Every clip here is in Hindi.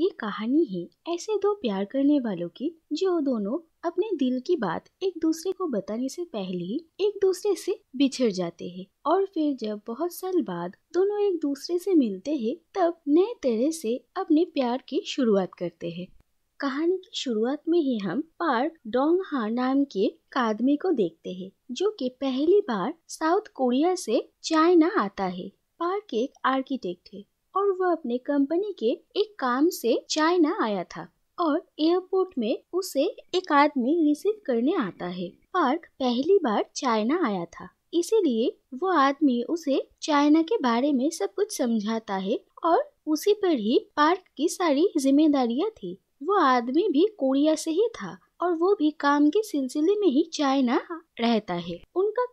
ये कहानी है ऐसे दो प्यार करने वालों की जो दोनों अपने दिल की बात एक दूसरे को बताने से पहले ही एक दूसरे से बिछड़ जाते हैं और फिर जब बहुत साल बाद दोनों एक दूसरे से मिलते हैं तब नए तरह से अपने प्यार की शुरुआत करते हैं कहानी की शुरुआत में ही हम पार्क डोंग हा नाम के आदमी को देखते हैं जो कि पहली बार साउथ कोरिया से चाइना आता है पार्क एक आर्किटेक्ट है वह अपने कंपनी के एक काम से चाइना आया था और एयरपोर्ट में उसे एक आदमी रिसीव करने आता है पार्क पहली बार चाइना आया था इसीलिए वो आदमी उसे चाइना के बारे में सब कुछ समझाता है और उसी पर ही पार्क की सारी जिम्मेदारियां थी वो आदमी भी कोरिया से ही था और वो भी काम के सिलसिले में ही चाइना रहता है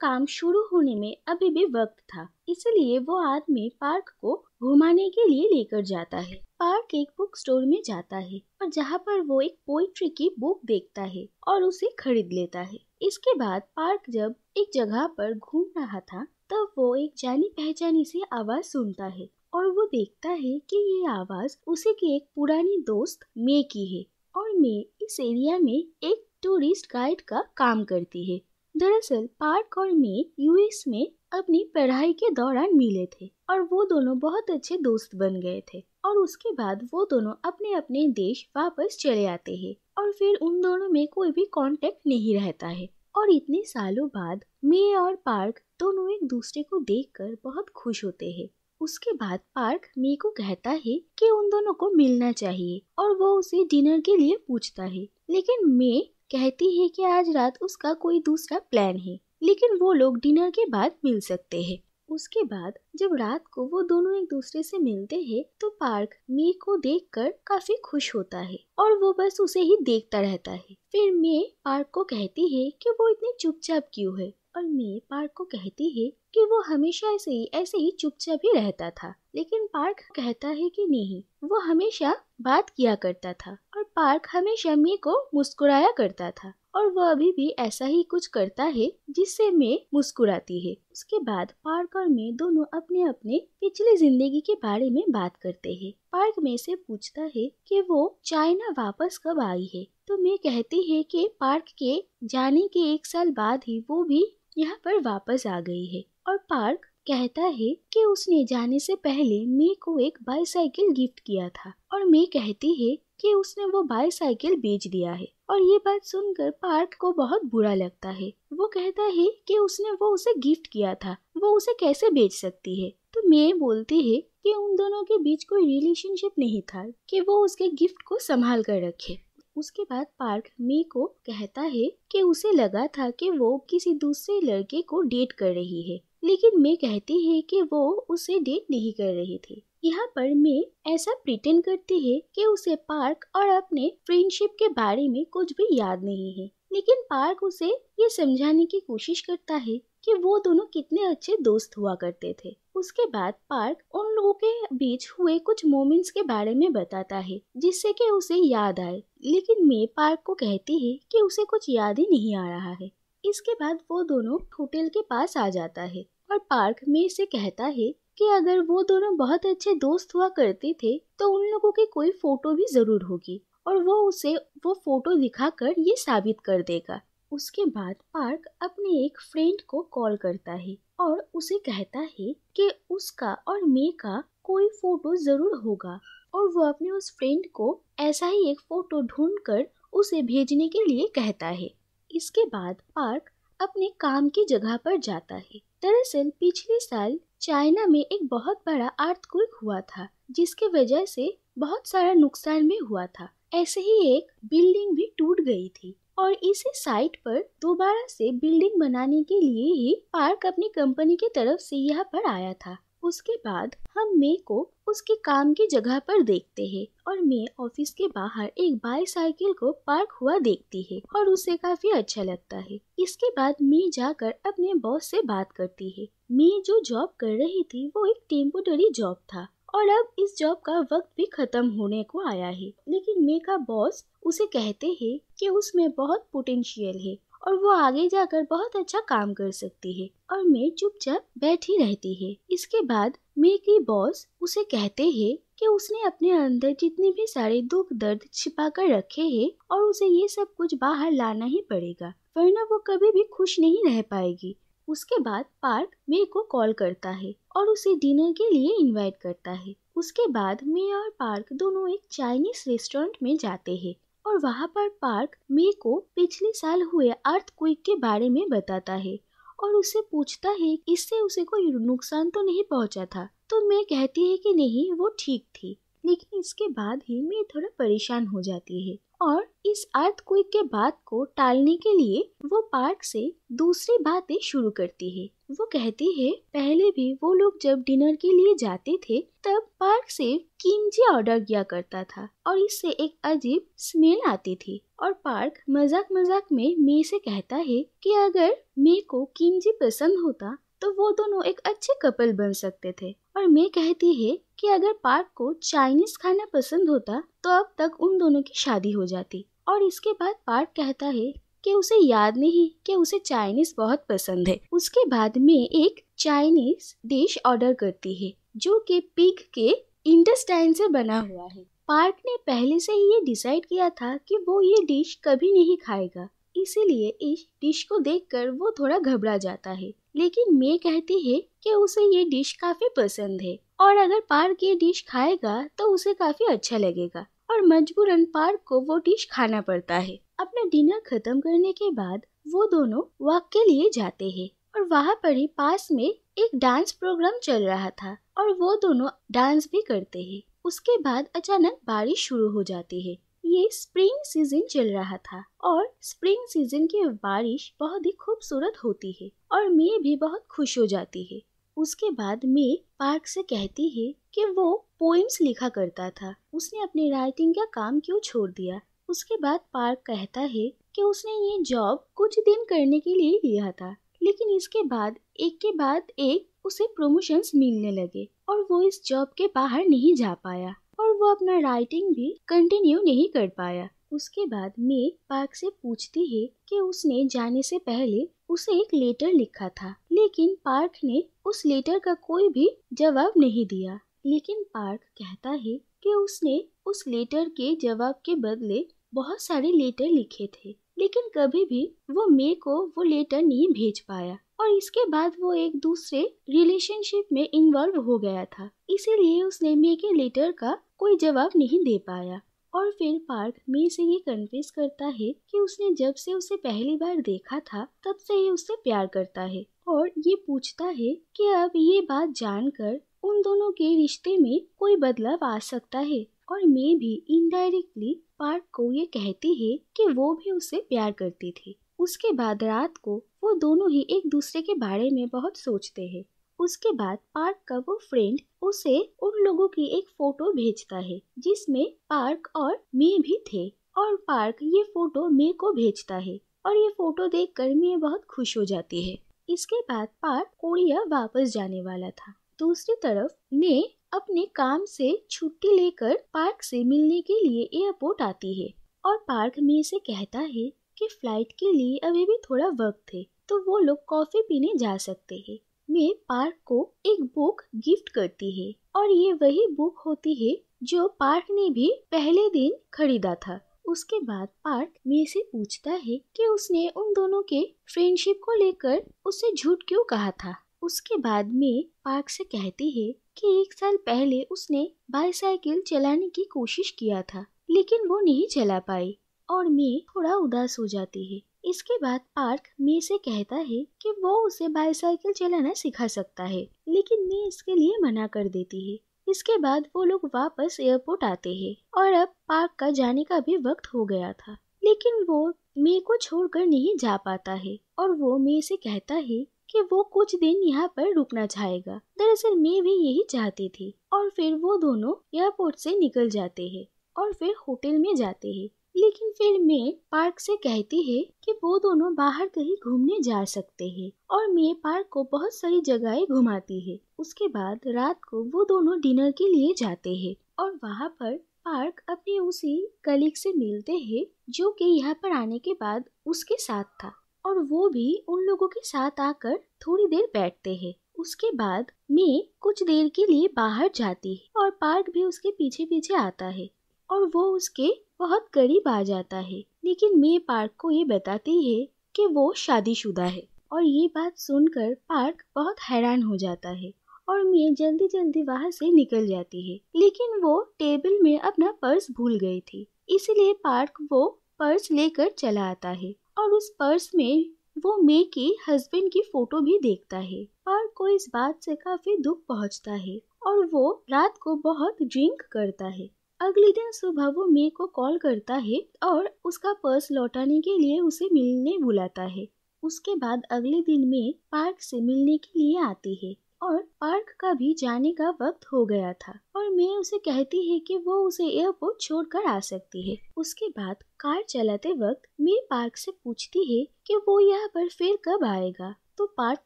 काम शुरू होने में अभी भी वक्त था इसलिए वो आदमी पार्क को घुमाने के लिए लेकर जाता है पार्क एक बुक स्टोर में जाता है और जहाँ पर वो एक पोइट्री की बुक देखता है और उसे खरीद लेता है इसके बाद पार्क जब एक जगह पर घूम रहा था तब वो एक जानी पहचानी से आवाज सुनता है और वो देखता है कि ये आवाज उसे की एक पुरानी दोस्त मे की है और मे इस एरिया में एक टूरिस्ट गाइड का काम करती है दरअसल पार्क और मे यूएस में अपनी पढ़ाई के दौरान मिले थे और वो दोनों बहुत अच्छे दोस्त बन गए थे और उसके बाद वो दोनों अपने अपने देश वापस चले आते हैं और फिर उन दोनों में कोई भी कांटेक्ट नहीं रहता है और इतने सालों बाद मे और पार्क दोनों एक दूसरे को देखकर बहुत खुश होते हैं उसके बाद पार्क मे को कहता है कि उन दोनों को मिलना चाहिए और वो उसे डिनर के लिए पूछता है लेकिन मे कहती है कि आज रात उसका कोई दूसरा प्लान है लेकिन वो लोग डिनर के बाद मिल सकते हैं उसके बाद जब रात को वो दोनों एक दूसरे से मिलते हैं तो पार्क मे को देखकर काफी खुश होता है और वो बस उसे ही देखता रहता है फिर मे पार्क को कहती है कि वो इतनी चुपचाप क्यों है और मे पार्क को कहती है कि वो हमेशा ऐसे ही ऐसे ही चुपचाप ही रहता था लेकिन पार्क कहता है कि नहीं वो हमेशा बात किया करता था और पार्क हमेशा शमी को मुस्कुराया करता था और वह अभी भी ऐसा ही कुछ करता है जिससे मैं मुस्कुराती है उसके बाद पार्क और मैं दोनों अपने अपने पिछली जिंदगी के बारे में बात करते हैं। पार्क में से पूछता है कि वो चाइना वापस कब आई है तो मैं कहती है कि पार्क के जाने के एक साल बाद ही वो भी यहाँ पर वापस आ गई है और पार्क कहता है कि उसने जाने से पहले मे को एक बाईसाइकिल गिफ्ट किया था और मे कहती है कि उसने वो बाईसाइकिल बेच दिया है और ये बात सुनकर पार्क को बहुत बुरा लगता है वो कहता है कि उसने वो उसे गिफ्ट किया था वो उसे कैसे बेच सकती है तो मे बोलती है कि उन दोनों के बीच कोई रिलेशनशिप नहीं था कि वो उसके गिफ्ट को संभाल कर रखे उसके बाद पार्क मे को कहता है कि उसे लगा था कि वो किसी दूसरे लड़के को डेट कर रही है लेकिन मैं कहती है कि वो उसे डेट नहीं कर रही थी यहाँ पर मैं ऐसा प्रिटेंड करती है कि उसे पार्क और अपने फ्रेंडशिप के बारे में कुछ भी याद नहीं है लेकिन पार्क उसे ये समझाने की कोशिश करता है कि वो दोनों कितने अच्छे दोस्त हुआ करते थे उसके बाद पार्क उन लोगों के बीच हुए कुछ मोमेंट्स के बारे में बताता है जिससे कि उसे याद आए लेकिन मैं पार्क को कहती है कि उसे कुछ याद ही नहीं आ रहा है इसके बाद वो दोनों होटल के पास आ जाता है और पार्क में से कहता है कि अगर वो दोनों बहुत अच्छे दोस्त हुआ करते थे तो उन लोगों की कोई फोटो भी जरूर होगी और वो उसे वो फोटो दिखा कर ये साबित कर देगा उसके बाद पार्क अपने एक फ्रेंड को कॉल करता है और उसे कहता है कि उसका और मे का कोई फोटो जरूर होगा और वो अपने उस फ्रेंड को ऐसा ही एक फोटो ढूंढकर उसे भेजने के लिए कहता है इसके बाद पार्क अपने काम की जगह पर जाता है दरअसल पिछले साल चाइना में एक बहुत बड़ा अर्थक्वेक हुआ था जिसके वजह से बहुत सारा नुकसान भी हुआ था ऐसे ही एक बिल्डिंग भी टूट गई थी और इसी साइट पर दोबारा से बिल्डिंग बनाने के लिए ही पार्क अपनी कंपनी की तरफ से यहाँ पर आया था उसके बाद हम मे को उसके काम की जगह पर देखते हैं और मे ऑफिस के बाहर एक बाईसाइकिल को पार्क हुआ देखती है और उसे काफी अच्छा लगता है इसके बाद मे जाकर अपने बॉस से बात करती है मे जो जॉब कर रही थी वो एक टेम्पोटरी जॉब था और अब इस जॉब का वक्त भी खत्म होने को आया है लेकिन मे का बॉस उसे कहते हैं कि उसमें बहुत पोटेंशियल है और वो आगे जाकर बहुत अच्छा काम कर सकती है और मैं चुपचाप बैठी रहती है इसके बाद की बॉस उसे कहते हैं कि उसने अपने अंदर जितने भी सारे दुख दर्द छिपा कर रखे हैं और उसे ये सब कुछ बाहर लाना ही पड़ेगा वरना वो कभी भी खुश नहीं रह पाएगी उसके बाद पार्क मे को कॉल करता है और उसे डिनर के लिए इनवाइट करता है उसके बाद मे और पार्क दोनों एक चाइनीज रेस्टोरेंट में जाते हैं और वहाँ पर पार्क मे को पिछले साल हुए अर्थ क्विक के बारे में बताता है और उसे पूछता है इससे उसे कोई नुकसान तो नहीं पहुँचा था तो मैं कहती है कि नहीं वो ठीक थी लेकिन इसके बाद ही मे थोड़ा परेशान हो जाती है और इस क्विक के बाद को टालने के लिए वो पार्क से दूसरी बातें शुरू करती है वो कहती है पहले भी वो लोग जब डिनर के लिए जाते थे तब पार्क से किमची ऑर्डर किया करता था और इससे एक अजीब स्मेल आती थी और पार्क मजाक मजाक में मे से कहता है कि अगर मे को किमची पसंद होता तो वो दोनों एक अच्छे कपल बन सकते थे और मैं कहती है कि अगर पार्क को चाइनीज खाना पसंद होता तो अब तक उन दोनों की शादी हो जाती और इसके बाद पार्क कहता है कि उसे याद नहीं कि उसे चाइनीज बहुत पसंद है उसके बाद में एक चाइनीज डिश ऑर्डर करती है जो कि पिग के इंटेस्टाइन से बना हुआ है पार्क ने पहले से ही ये डिसाइड किया था कि वो ये डिश कभी नहीं खाएगा इसीलिए इस डिश को देखकर वो थोड़ा घबरा जाता है लेकिन मे कहती है कि उसे ये डिश काफी पसंद है और अगर पार्क ये डिश खाएगा तो उसे काफी अच्छा लगेगा और मजबूरन पार्क को वो डिश खाना पड़ता है अपना डिनर खत्म करने के बाद वो दोनों वॉक के लिए जाते हैं और वहाँ पर ही पास में एक डांस प्रोग्राम चल रहा था और वो दोनों डांस भी करते हैं उसके बाद अचानक बारिश शुरू हो जाती है ये स्प्रिंग सीजन चल रहा था और स्प्रिंग सीजन की बारिश बहुत ही खूबसूरत होती है और मे भी बहुत खुश हो जाती है उसके बाद मे पार्क से कहती है कि वो पोइम्स लिखा करता था उसने अपने राइटिंग का काम क्यों छोड़ दिया उसके बाद पार्क कहता है कि उसने ये जॉब कुछ दिन करने के लिए लिया था लेकिन इसके बाद एक के बाद एक उसे प्रमोशंस मिलने लगे और वो इस जॉब के बाहर नहीं जा पाया और वो अपना राइटिंग भी कंटिन्यू नहीं कर पाया उसके बाद मेग पार्क से पूछती है कि उसने जाने से पहले उसे एक लेटर लिखा था लेकिन पार्क ने उस लेटर का कोई भी जवाब नहीं दिया लेकिन पार्क कहता है कि उसने उस लेटर के जवाब के बदले बहुत सारे लेटर लिखे थे लेकिन कभी भी वो मे को वो लेटर नहीं भेज पाया और इसके बाद वो एक दूसरे रिलेशनशिप में इन्वॉल्व हो गया था इसीलिए उसने मे के लेटर का कोई जवाब नहीं दे पाया और फिर पार्क मे से ये कन्फेस करता है कि उसने जब से उसे पहली बार देखा था तब से ही उससे प्यार करता है और ये पूछता है कि अब ये बात जानकर उन दोनों के रिश्ते में कोई बदलाव आ सकता है और मैं भी इनडायरेक्टली पार्क को ये कहती है कि वो भी उसे प्यार करती थी उसके बाद रात को वो दोनों ही एक दूसरे के बारे में बहुत सोचते हैं उसके बाद पार्क का वो फ्रेंड उसे उन लोगों की एक फोटो भेजता है जिसमें पार्क और मे भी थे और पार्क ये फोटो मे को भेजता है और ये फोटो देख कर मे बहुत खुश हो जाती है इसके बाद पार्क कोरिया वापस जाने वाला था दूसरी तरफ ने अपने काम से छुट्टी लेकर पार्क से मिलने के लिए एयरपोर्ट आती है और पार्क में इसे कहता है कि फ्लाइट के लिए अभी भी थोड़ा वक्त है तो वो लोग कॉफी पीने जा सकते हैं में पार्क को एक बुक गिफ्ट करती है और ये वही बुक होती है जो पार्क ने भी पहले दिन खरीदा था उसके बाद पार्क मे से पूछता है कि उसने उन दोनों के फ्रेंडशिप को लेकर उसे झूठ क्यों कहा था उसके बाद में पार्क से कहती है कि एक साल पहले उसने बाईसाइकिल चलाने की कोशिश किया था लेकिन वो नहीं चला पाई और मे थोड़ा उदास हो जाती है इसके बाद पार्क मे से कहता है कि वो उसे बाईसाइकिल चलाना सिखा सकता है लेकिन मे इसके लिए मना कर देती है इसके बाद वो लोग वापस एयरपोर्ट आते हैं और अब पार्क का जाने का भी वक्त हो गया था लेकिन वो मे को छोड़कर नहीं जा पाता है और वो मे से कहता है कि वो कुछ दिन यहाँ पर रुकना चाहेगा दरअसल मैं भी यही चाहती थी और फिर वो दोनों एयरपोर्ट से निकल जाते हैं और फिर होटल में जाते हैं लेकिन फिर मैं पार्क से कहती है कि वो दोनों बाहर कहीं घूमने जा सकते हैं और मैं पार्क को बहुत सारी जगहें घुमाती है उसके बाद रात को वो दोनों डिनर के लिए जाते हैं और वहाँ पर पार्क अपने उसी कलीग से मिलते हैं जो कि यहाँ पर आने के बाद उसके साथ था और वो भी उन लोगों के साथ आकर थोड़ी देर बैठते हैं उसके बाद मे कुछ देर के लिए बाहर जाती है और पार्क भी उसके पीछे पीछे आता है और वो उसके बहुत करीब आ जाता है लेकिन मे पार्क को ये बताती है कि वो शादीशुदा है और ये बात सुनकर पार्क बहुत हैरान हो जाता है और मे जल्दी जल्दी वहाँ से निकल जाती है लेकिन वो टेबल में अपना पर्स भूल गई थी इसलिए पार्क वो पर्स लेकर चला आता है और उस पर्स में वो मे के हस्बैंड की फोटो भी देखता है पार्क को इस बात से काफी दुख पहुंचता है और वो रात को बहुत ड्रिंक करता है अगले दिन सुबह वो मे को कॉल करता है और उसका पर्स लौटाने के लिए उसे मिलने बुलाता है उसके बाद अगले दिन में पार्क से मिलने के लिए आती है और पार्क का भी जाने का वक्त हो गया था और मैं उसे कहती है कि वो उसे एयरपोर्ट छोड़कर आ सकती है उसके बाद कार चलाते वक्त मैं पार्क से पूछती है कि वो यहाँ पर फिर कब आएगा तो पार्क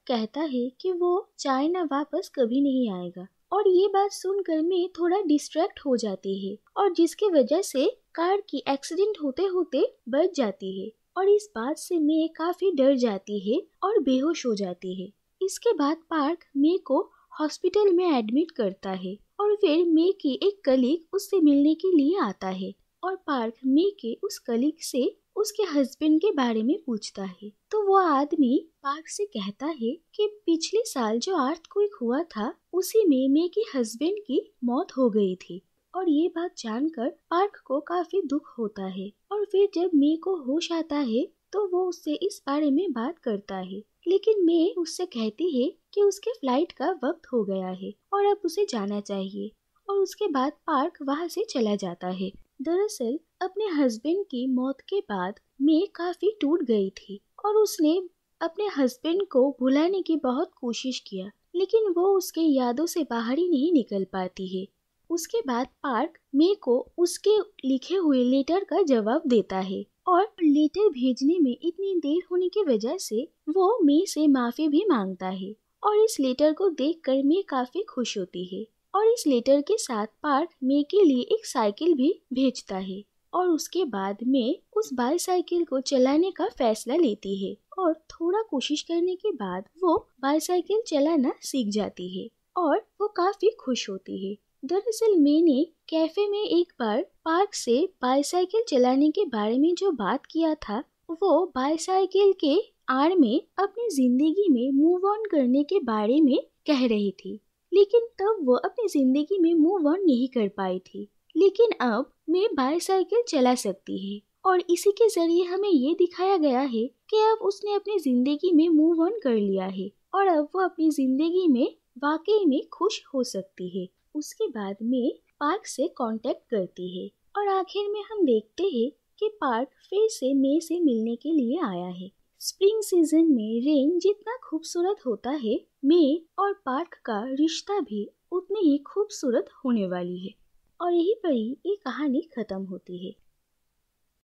कहता है कि वो चाइना वापस कभी नहीं आएगा और ये बात सुनकर मैं थोड़ा डिस्ट्रैक्ट हो जाती है और जिसके वजह से कार की एक्सीडेंट होते होते बच जाती है और इस बात से मैं काफी डर जाती है और बेहोश हो जाती है इसके बाद पार्क मे को हॉस्पिटल में एडमिट करता है और फिर मे के एक कलीग उससे मिलने के लिए आता है और पार्क मे के उस कलीग से उसके हस्बैंड के बारे में पूछता है तो वो आदमी पार्क से कहता है कि पिछले साल जो आर्थ क्विक हुआ था उसी में मे के हस्बैंड की मौत हो गई थी और ये बात जानकर पार्क को काफी दुख होता है और फिर जब मे को होश आता है तो वो उससे इस बारे में बात करता है लेकिन मे उससे कहती है कि उसके फ्लाइट का वक्त हो गया है और अब उसे जाना चाहिए और उसके बाद पार्क वहाँ से चला जाता है दरअसल अपने हस्बैंड की मौत के बाद मे काफी टूट गई थी और उसने अपने हस्बैंड को भुलाने की बहुत कोशिश किया लेकिन वो उसके यादों से बाहर ही नहीं निकल पाती है उसके बाद पार्क मे को उसके लिखे हुए लेटर का जवाब देता है और लेटर भेजने में इतनी देर होने की वजह से वो मे से माफ़ी भी मांगता है और इस लेटर को देखकर मे काफ़ी खुश होती है और इस लेटर के साथ पार्थ मे के लिए एक साइकिल भी भेजता है और उसके बाद में उस बाईसाइकिल को चलाने का फैसला लेती है और थोड़ा कोशिश करने के बाद वो बाईसाइकिल चलाना सीख जाती है और वो काफी खुश होती है दरअसल मैंने कैफे में एक बार पार्क से बाईसाइकिल चलाने के बारे में जो बात किया था वो बाईसाइकिल के आड़ में अपनी जिंदगी में मूव ऑन करने के बारे में कह रही थी लेकिन तब वो अपनी जिंदगी में मूव ऑन नहीं कर पाई थी लेकिन अब मैं बाईसाइकिल चला सकती है और इसी के जरिए हमें ये दिखाया गया है कि अब उसने अपनी जिंदगी में मूव ऑन कर लिया है और अब वो अपनी जिंदगी में वाकई में खुश हो सकती है उसके बाद में पार्क से कांटेक्ट करती है और आखिर में हम देखते हैं कि पार्क फिर से मे से मिलने के लिए आया है स्प्रिंग सीजन में रेन जितना खूबसूरत होता है मे और पार्क का रिश्ता भी उतनी ही खूबसूरत होने वाली है और यही पर ही ये कहानी खत्म होती है